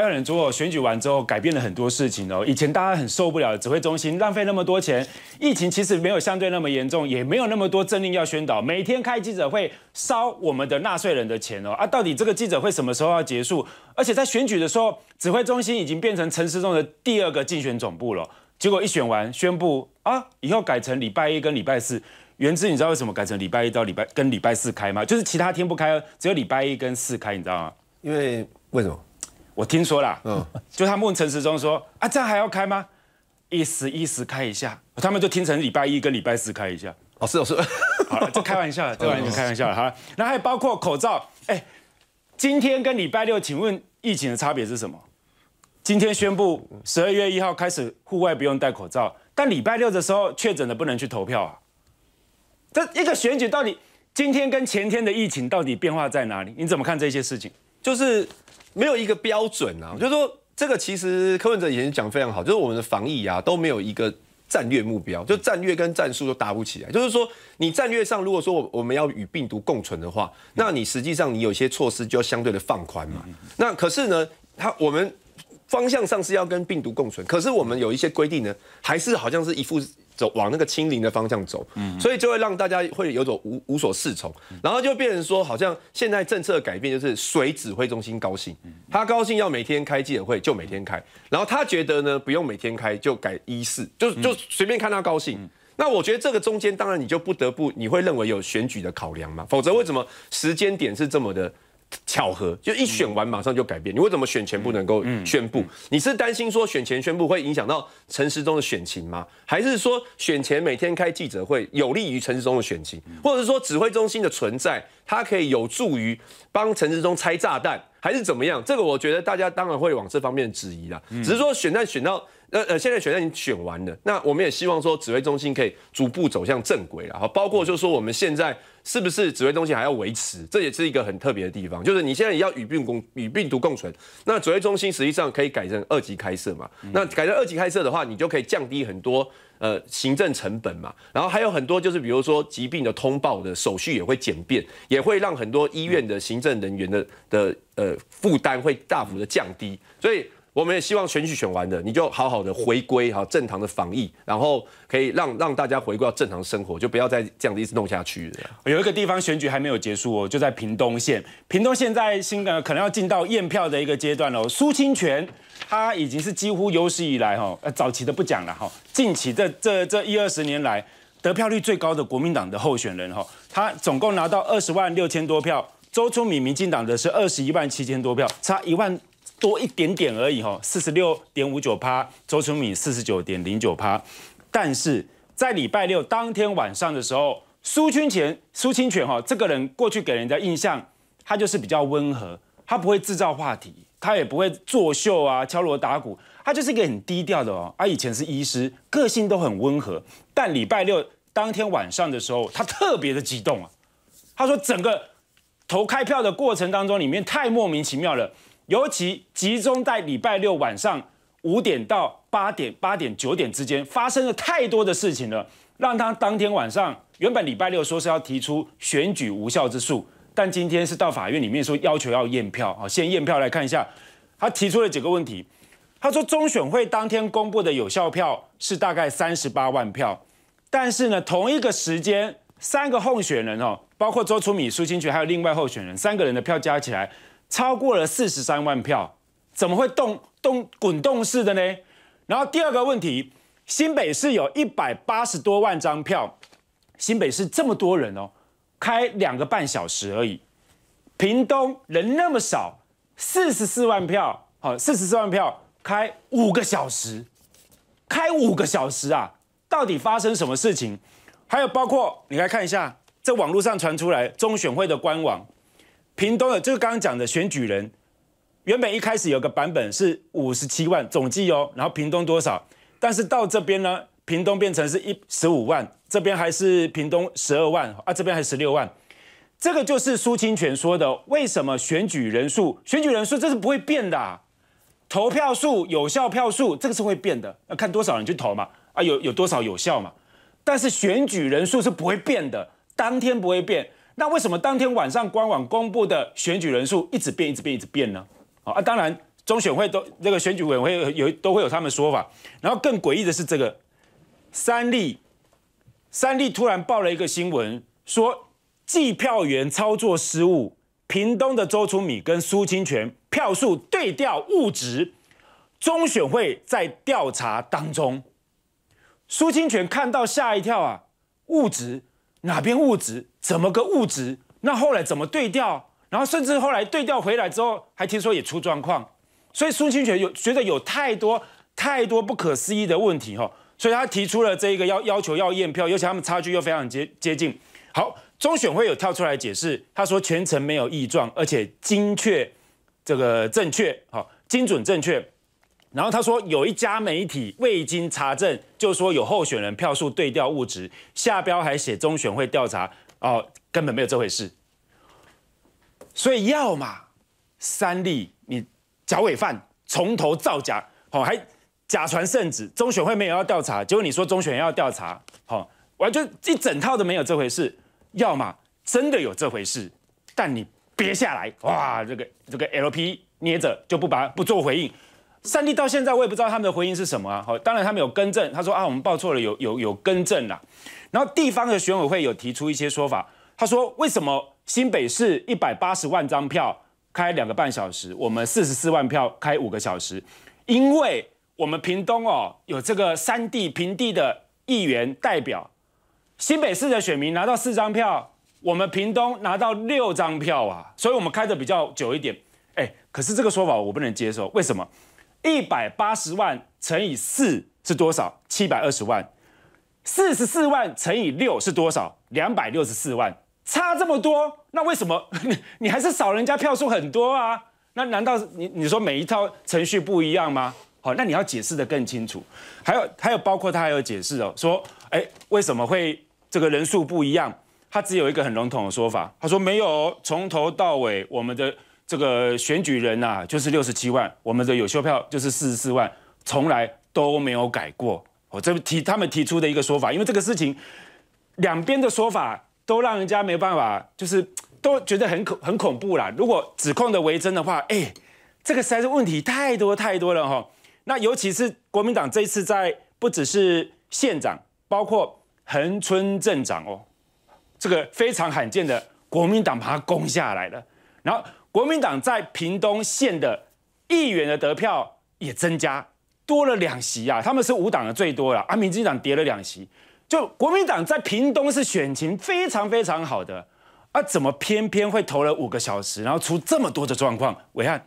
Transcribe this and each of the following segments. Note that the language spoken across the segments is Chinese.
开人之后，选举完之后，改变了很多事情哦。以前大家很受不了指挥中心浪费那么多钱，疫情其实没有相对那么严重，也没有那么多政令要宣导，每天开记者会烧我们的纳税人的钱哦。啊，到底这个记者会什么时候要结束？而且在选举的时候，指挥中心已经变成陈市中的第二个竞选总部了。结果一选完宣布啊，以后改成礼拜一跟礼拜四。原之，你知道为什么改成礼拜一到礼拜跟礼拜四开吗？就是其他天不开，只有礼拜一跟四开，你知道吗？因为为什么？我听说啦，嗯，就他问陈时中说啊，这样还要开吗？一时一时开一下，他们就听成礼拜一跟礼拜四开一下。哦，是是，好了，这开玩笑，这完全开玩笑了哈。那还包括口罩，哎，今天跟礼拜六，请问疫情的差别是什么？今天宣布十二月一号开始户外不用戴口罩，但礼拜六的时候确诊的不能去投票啊。这一个选举到底今天跟前天的疫情到底变化在哪里？你怎么看这些事情？就是。没有一个标准啊，就是说这个其实柯文哲以前讲非常好，就是我们的防疫啊都没有一个战略目标，就战略跟战术都打不起来。就是说你战略上如果说我我们要与病毒共存的话，那你实际上你有些措施就要相对的放宽嘛。那可是呢，他我们方向上是要跟病毒共存，可是我们有一些规定呢，还是好像是一副。走往那个清零的方向走，嗯，所以就会让大家会有种无无所适从，然后就变成说，好像现在政策改变就是随指挥中心高兴，他高兴要每天开记者会就每天开，然后他觉得呢不用每天开就改一四，就就随便看他高兴。那我觉得这个中间当然你就不得不你会认为有选举的考量嘛，否则为什么时间点是这么的？巧合，就一选完马上就改变，你为什么选前不能够宣布？你是担心说选前宣布会影响到陈时中的选情吗？还是说选前每天开记者会有利于陈时中的选情，或者是说指挥中心的存在，它可以有助于帮陈时中拆炸弹，还是怎么样？这个我觉得大家当然会往这方面质疑了。只是说选战选到。那呃，现在选已经选完了，那我们也希望说指挥中心可以逐步走向正轨了。好，包括就是说我们现在是不是指挥中心还要维持，这也是一个很特别的地方，就是你现在要与病共与病毒共存。那指挥中心实际上可以改成二级开设嘛？那改成二级开设的话，你就可以降低很多呃行政成本嘛。然后还有很多就是比如说疾病的通报的手续也会简便，也会让很多医院的行政人员的的呃负担会大幅的降低，所以。我们也希望选举选完的，你就好好的回归哈，正常的防疫，然后可以让让大家回归到正常生活，就不要再这样子一直弄下去。有一个地方选举还没有结束哦，就在屏东县，屏东现在新的可能要进到验票的一个阶段了。苏清泉他已经是几乎有史以来哈，呃早期的不讲了哈，近期这这这一二十年来得票率最高的国民党的候选人哈，他总共拿到二十万六千多票，周春米民进党的是二十一万七千多票，差一万。多一点点而已哈，四十六点五九趴，周春敏四十九点零九趴，但是在礼拜六当天晚上的时候，苏清泉苏清泉哈，这个人过去给人家印象，他就是比较温和，他不会制造话题，他也不会作秀啊敲锣打鼓，他就是一个很低调的哦，他以前是医师，个性都很温和，但礼拜六当天晚上的时候，他特别的激动啊，他说整个投开票的过程当中，里面太莫名其妙了。尤其集中在礼拜六晚上五点到八点、八点九点之间，发生了太多的事情了，让他当天晚上原本礼拜六说是要提出选举无效之诉，但今天是到法院里面说要求要验票啊，先验票来看一下。他提出了几个问题，他说中选会当天公布的有效票是大概三十八万票，但是呢，同一个时间三个候选人哦，包括周楚米、苏清泉还有另外候选人三个人的票加起来。超过了四十三万票，怎么会动动滚动式的呢？然后第二个问题，新北市有一百八十多万张票，新北市这么多人哦，开两个半小时而已。屏东人那么少，四十四万票，好，四十四万票开五个小时，开五个小时啊，到底发生什么事情？还有包括你来看一下，在网络上传出来中选会的官网。屏东的就是刚刚讲的选举人，原本一开始有个版本是五十七万总计哦，然后屏东多少？但是到这边呢，屏东变成是一十五万，这边还是屏东十二万啊，这边还十六万。这个就是苏清泉说的，为什么选举人数？选举人数这是不会变的，投票数、有效票数这个是会变的，要看多少人去投嘛，啊有有多少有效嘛。但是选举人数是不会变的，当天不会变。那为什么当天晚上官网公布的选举人数一直变、一直变、一直变呢？啊，当然中选会都这个选举委员会有都会有他们说法。然后更诡异的是这个，三立，三立突然爆了一个新闻，说计票员操作失误，屏东的周楚米跟苏清泉票数对调误值，中选会在调查当中，苏清泉看到吓一跳啊，误值哪边物质怎么个物质？那后来怎么对调？然后甚至后来对调回来之后，还听说也出状况。所以苏清泉有觉得有太多太多不可思议的问题哈。所以他提出了这个要要求要验票，尤其他们差距又非常接接近。好，中选会有跳出来解释，他说全程没有异状，而且精确这个正确，好精准正确。然后他说，有一家媒体未经查证，就说有候选人票数对调物质，下标还写中选会调查，哦，根本没有这回事。所以要嘛三立你假尾犯，从头造假，好，还假传圣旨，中选会没有要调查，结果你说中选要调查，好，完全一整套都没有这回事。要嘛真的有这回事，但你别下来，哇，这个这个 LP 捏着就不把不做回应。三弟到现在我也不知道他们的回应是什么啊？好，当然他们有更正，他说啊，我们报错了，有有有更正啦。然后地方的选委会有提出一些说法，他说为什么新北市一百八十万张票开两个半小时，我们四十四万票开五个小时？因为我们屏东哦有这个三地平地的议员代表，新北市的选民拿到四张票，我们屏东拿到六张票啊，所以我们开的比较久一点。哎，可是这个说法我不能接受，为什么？一百八十万乘以四是多少？七百二十万。四十四万乘以六是多少？两百六十四万。差这么多，那为什么 你你还是少人家票数很多啊？那难道你你说每一套程序不一样吗？好，那你要解释的更清楚。还有还有，包括他还有解释哦，说哎为什么会这个人数不一样？他只有一个很笼统的说法，他说没有从头到尾我们的。这个选举人呐，就是六十七万，我们的有效票就是四十四万，从来都没有改过。我这提他们提出的一个说法，因为这个事情，两边的说法都让人家没办法，就是都觉得很恐很恐怖啦。如果指控的为真的话，哎，这个实在是问题太多太多了哈。那尤其是国民党这一次在不只是县长，包括横村镇长哦，这个非常罕见的国民党把它攻下来了，然后。国民党在屏东县的议员的得票也增加多了两席啊！他们是五党的最多了，啊，民进党跌了两席，就国民党在屏东是选情非常非常好的啊！怎么偏偏会投了五个小时，然后出这么多的状况？伟汉，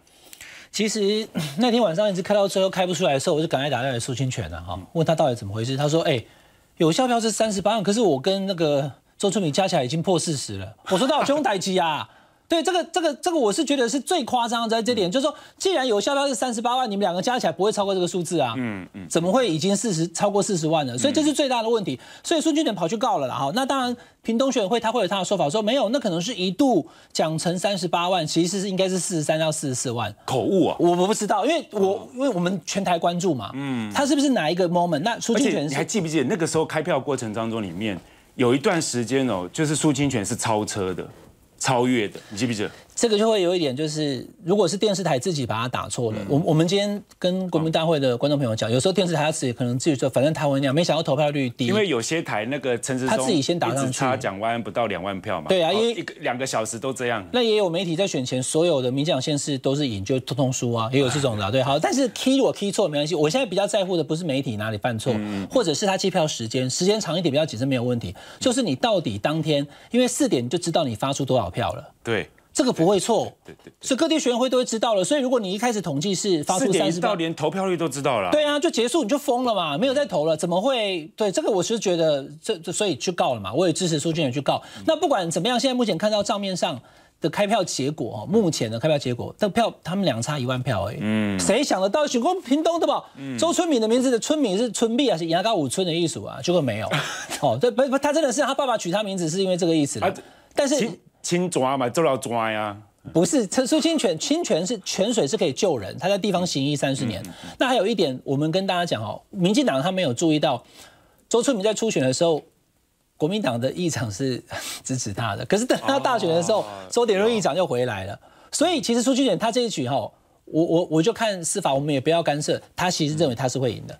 其实那天晚上一直开到最后开不出来的时候，我就赶快打电话给苏清泉了哈，问他到底怎么回事。他说：哎，有效票是三十八万，可是我跟那个周春明加起来已经破四十了。我说：到胸太急啊！对这个这个这个，我是觉得是最夸张，在这点，就是说，既然有效票是三十八万，你们两个加起来不会超过这个数字啊，嗯嗯，怎么会已经四十超过四十万了？所以这是最大的问题。所以孙清泉跑去告了了哈。那当然，屏东选委会他会有他的说法，说没有，那可能是一度讲成三十八万，其实是应该是四十三到四十四万。口误啊，我我不知道，因为我因为我们全台关注嘛，嗯，他是不是哪一个 moment？那苏清泉，你还记不记得那个时候开票过程当中，里面有一段时间哦，就是苏清泉是超车的。超越的，你记不记得？这个就会有一点，就是如果是电视台自己把它打错了，我我们今天跟国民大会的观众朋友讲，有时候电视台自己可能自己说反正台湾那样，没想到投票率低。因为有些台那个陈时他自己先打上去，他讲完不到两万票嘛。对啊，因为两个小时都这样。那也有媒体在选前所有的民调显市都是赢，就通通输啊，也有这种的。对，好，但是 key 我 key 错没关系。我现在比较在乎的不是媒体哪里犯错，或者是他计票时间，时间长一点比较紧是没有问题。就是你到底当天，因为四点就知道你发出多少票了。对。这个不会错，对对，是各地选委会都会知道了。所以如果你一开始统计是发出三十票，连投票率都知道了。对啊，就结束你就疯了嘛，没有再投了，怎么会对这个？我是觉得这，所以去告了嘛。我也支持苏俊远去告。那不管怎么样，现在目前看到账面上的开票结果，目前的开票结果，这票他们两差一万票而已。嗯，谁想得到选公屏东的吧、嗯，周春敏的名字的“春敏是村币啊，是牙膏五村的意思啊？结果没有。哦，这不不，他真的是他爸爸取他名字是因为这个意思了。但是。清抓嘛，做到抓呀，不是陈树清泉，清泉是泉水是可以救人。他在地方行医三十年，那还有一点，我们跟大家讲哦，民进党他没有注意到周春明在初选的时候，国民党的议长是支持他的，可是等到大选的时候，周点润议长就回来了，所以其实苏清泉他这一局哈，我我我就看司法，我们也不要干涉，他其实认为他是会赢的。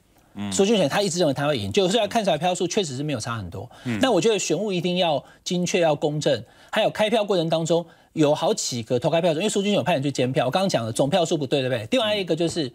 苏俊选他一直认为他会赢，就是看起来票数确实是没有差很多。嗯、那我觉得选务一定要精确、要公正，还有开票过程当中有好几个投开票因为苏俊全有派人去监票。我刚刚讲了总票数不对，对不对？另外一个就是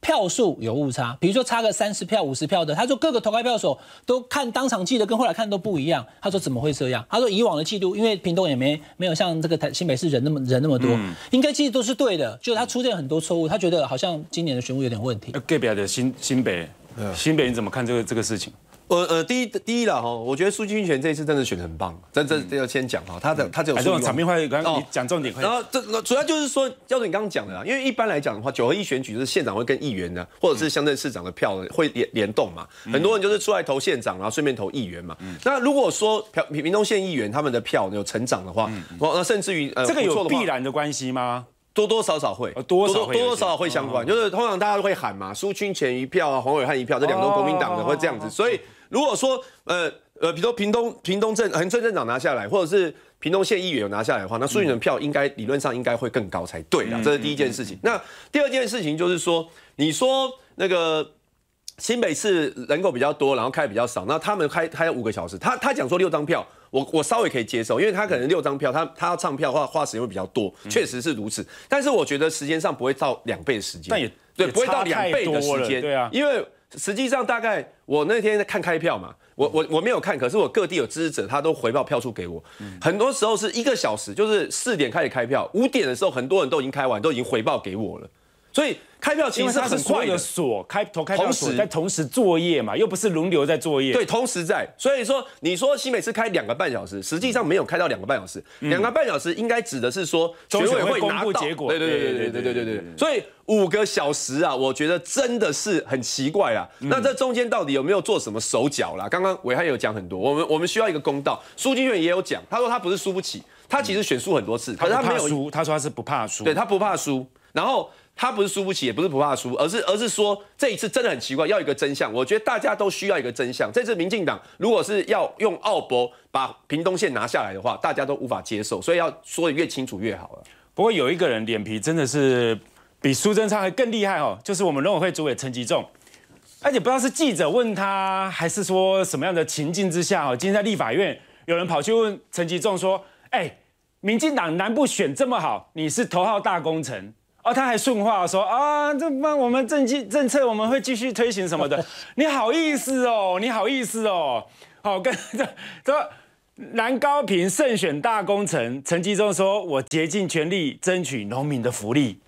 票数有误差，比如说差个三十票、五十票的。他说各个投开票所都看当场记得跟后来看都不一样。他说怎么会这样？他说以往的记录，因为屏东也没没有像这个台新北市人那么人那么多，应该记录都是对的。就他出现很多错误，他觉得好像今年的选务有点问题。代表新新北。新北你怎么看这个这个事情？呃呃，第一第一啦哈，我觉得苏军权这一次真的选的很棒，这这这要先讲哈，他的他就，说场面话，刚刚你讲重点。然后这主要就是说，教是你刚刚讲的啊，因为一般来讲的话，九合一选举就是县长会跟议员的，或者是乡镇市长的票会联联动嘛，很多人就是出来投县长，然后顺便投议员嘛。那如果说平苗东县议员他们的票有成长的话，那甚至于呃，这个有必然的关系吗？多多少少会，多多多少少会相关，就是通常大家都会喊嘛，苏清前一票啊，黄伟汉一票，这两个国民党的会这样子。所以如果说呃呃，比如屏东屏东镇、横村镇长拿下来，或者是屏东县议员有拿下来的话，那苏永的票应该理论上应该会更高才对啊。这是第一件事情。那第二件事情就是说，你说那个新北市人口比较多，然后开比较少，那他们开开五个小时，他他讲说六张票。我我稍微可以接受，因为他可能六张票，他他要唱票的话，花时间会比较多，确实是如此。但是我觉得时间上不会到两倍的时间，但也对不会到两倍的时间，对啊，因为实际上大概我那天看开票嘛，我我我没有看，可是我各地有支持者，他都回报票数给我，很多时候是一个小时，就是四点开始开票，五点的时候很多人都已经开完，都已经回报给我了。所以开票其实是很快的，锁开头开同锁在同时作业嘛，又不是轮流在作业。对，同时在。所以说，你说新美是开两个半小时，实际上没有开到两个半小时。两个半小时应该指的是说，组委会公布结果。对对对对对对对对。所以五个小时啊，我觉得真的是很奇怪啊。那这中间到底有没有做什么手脚啦？刚刚伟汉有讲很多，我们我们需要一个公道。书记员也有讲，他说他不是输不起，他其实选输很多次，可是他没有输。他说他是不怕输，对他不怕输。然后。他不是输不起，也不是不怕输，而是而是说这一次真的很奇怪，要一个真相。我觉得大家都需要一个真相。这次民进党如果是要用奥博把屏东县拿下来的话，大家都无法接受，所以要说的越清楚越好了。不过有一个人脸皮真的是比苏贞昌还更厉害哦，就是我们农委会主委陈吉仲。而且不知道是记者问他，还是说什么样的情境之下哦，今天在立法院有人跑去问陈吉仲说：“哎，民进党南部选这么好，你是头号大功臣。”他还顺话说啊，这帮我们政绩政策我们会继续推行什么的，你好意思哦，你好意思哦，好跟这南高平胜选大工程，陈吉中说我竭尽全力争取农民的福利，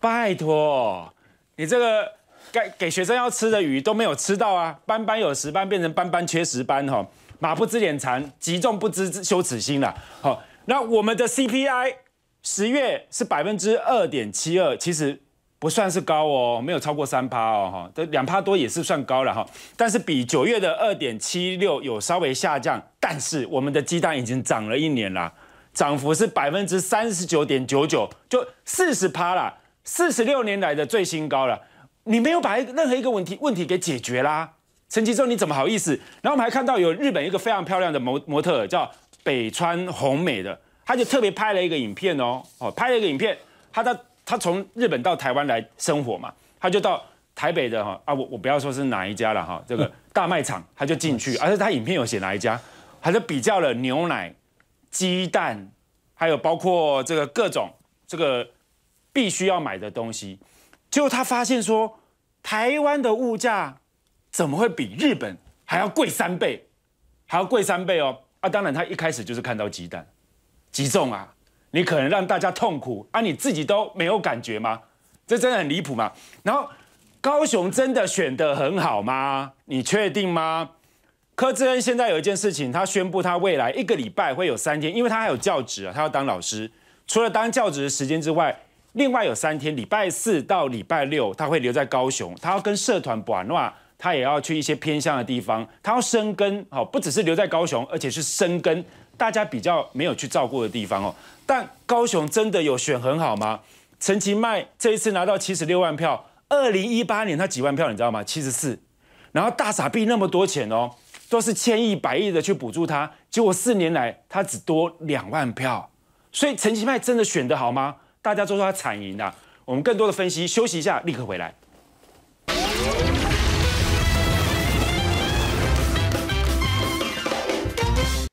拜托，你这个该给学生要吃的鱼都没有吃到啊，班班有十班变成班班缺十班哈，马不知脸长，急中不知羞耻心了，好，那我们的 CPI。十月是百分之二点七二，其实不算是高哦，没有超过三趴哦，哈，这两趴多也是算高了哈。但是比九月的二点七六有稍微下降，但是我们的鸡蛋已经涨了一年了，涨幅是百分之三十九点九九，就四十趴了，四十六年来的最新高了。你没有把任何一个问题问题给解决啦，陈其洲，你怎么好意思？然后我们还看到有日本一个非常漂亮的模模特叫北川红美的。他就特别拍了一个影片哦，哦，拍了一个影片，他到他从日本到台湾来生活嘛，他就到台北的哈啊，我我不要说是哪一家了哈，这个 大卖场他就进去，而且他影片有写哪一家，他就比较了牛奶、鸡蛋，还有包括这个各种这个必须要买的东西，结果他发现说，台湾的物价怎么会比日本还要贵三倍，还要贵三倍哦？啊，当然他一开始就是看到鸡蛋。集中啊！你可能让大家痛苦啊！你自己都没有感觉吗？这真的很离谱嘛。然后高雄真的选得很好吗？你确定吗？柯志恩现在有一件事情，他宣布他未来一个礼拜会有三天，因为他还有教职啊，他要当老师。除了当教职的时间之外，另外有三天，礼拜四到礼拜六他会留在高雄，他要跟社团玩的话，他也要去一些偏向的地方，他要生根。好，不只是留在高雄，而且是生根。大家比较没有去照顾的地方哦，但高雄真的有选很好吗？陈其迈这一次拿到七十六万票，二零一八年他几万票你知道吗？七十四，然后大傻逼那么多钱哦，都是千亿百亿的去补助他，结果四年来他只多两万票，所以陈其迈真的选得好吗？大家都说他惨赢的，我们更多的分析，休息一下，立刻回来。